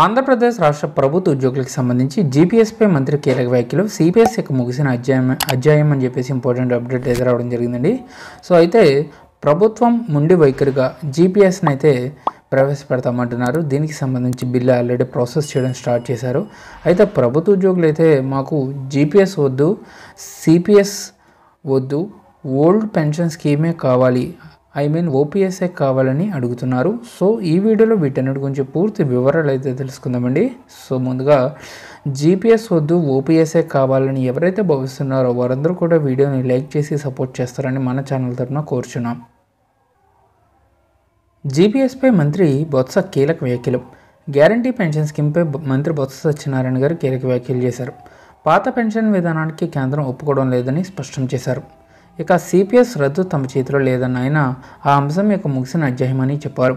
ఆంధ్రప్రదేశ్ రాష్ట్ర ప్రభుత్వ ఉద్యోగులకు సంబంధించి జీపీఎస్పై మంత్రి కీలక వ్యాఖ్యలు సిపిఎస్ యొక్క ముగిసిన అధ్యాయం అధ్యాయం అని చెప్పేసి ఇంపార్టెంట్ అప్డేట్ ఎదురవడం జరిగిందండి సో అయితే ప్రభుత్వం ముండి వైఖరిగా జీపీఎస్ని అయితే ప్రవేశపెడతామంటున్నారు దీనికి సంబంధించి బిల్లు ఆల్రెడీ ప్రాసెస్ చేయడం స్టార్ట్ చేశారు అయితే ప్రభుత్వ ఉద్యోగులు అయితే మాకు జీపీఎస్ వద్దు సిపిఎస్ వద్దు ఓల్డ్ పెన్షన్ స్కీమే కావాలి ఐ మీన్ ఓపీఎస్ఏ కావాలని అడుగుతున్నారు సో ఈ వీడియోలో వీటన్నిటి గురించి పూర్తి వివరాలు అయితే తెలుసుకుందామండి సో ముందుగా జీపీఎస్ వద్దు ఓపీఎస్ఏ కావాలని ఎవరైతే భావిస్తున్నారో వారందరూ కూడా వీడియోని లైక్ చేసి సపోర్ట్ చేస్తారని మన ఛానల్ తరఫున కోరుచున్నాం జీపీఎస్పై మంత్రి బొత్స కీలక వ్యాఖ్యలు గ్యారంటీ పెన్షన్ స్కీమ్పై మంత్రి బొత్స సత్యనారాయణ గారు కీలక వ్యాఖ్యలు చేశారు పాత పెన్షన్ విధానానికి కేంద్రం ఒప్పుకోవడం లేదని స్పష్టం చేశారు ఇక సిపిఎస్ రద్దు తమ చేతిలో లేదన్న ఆయన ఆ అంశం యొక్క ముగిసిన అధ్యాయమని చెప్పారు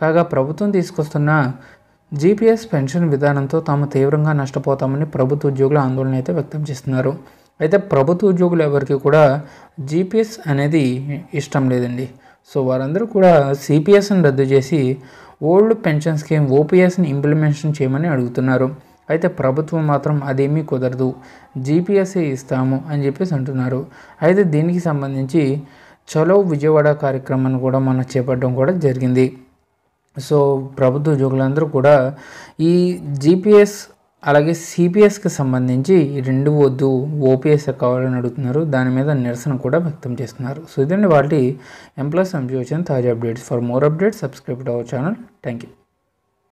కాగా ప్రభుత్వం తీసుకొస్తున్న జీపీఎస్ పెన్షన్ విధానంతో తాము తీవ్రంగా నష్టపోతామని ప్రభుత్వ ఉద్యోగుల ఆందోళన అయితే వ్యక్తం చేస్తున్నారు అయితే ప్రభుత్వ ఉద్యోగులు ఎవరికి కూడా జీపీఎస్ అనేది ఇష్టం లేదండి సో వారందరూ కూడా సిపిఎస్ని రద్దు చేసి ఓల్డ్ పెన్షన్ స్కీమ్ ఓపీఎస్ని ఇంప్లిమెంటేషన్ చేయమని అడుగుతున్నారు అయితే ప్రభుత్వం మాత్రం అదేమీ కుదరదు జీపీఎస్ఏ ఇస్తాము అని చెప్పేసి అంటున్నారు అయితే దీనికి సంబంధించి చలో విజయవాడ కార్యక్రమాన్ని కూడా మనం చేపట్టడం కూడా జరిగింది సో ప్రభుత్వ ఉద్యోగులందరూ కూడా ఈ జీపీఎస్ అలాగే సిపిఎస్కి సంబంధించి రెండు వద్దు ఓపీఎస్ కావాలని అడుగుతున్నారు దాని మీద నిరసన కూడా వ్యక్తం చేస్తున్నారు సో ఇదండి వాటి ఎంప్లాయీస్ సంయోజన తాజా updates for more updates subscribe our channel thank you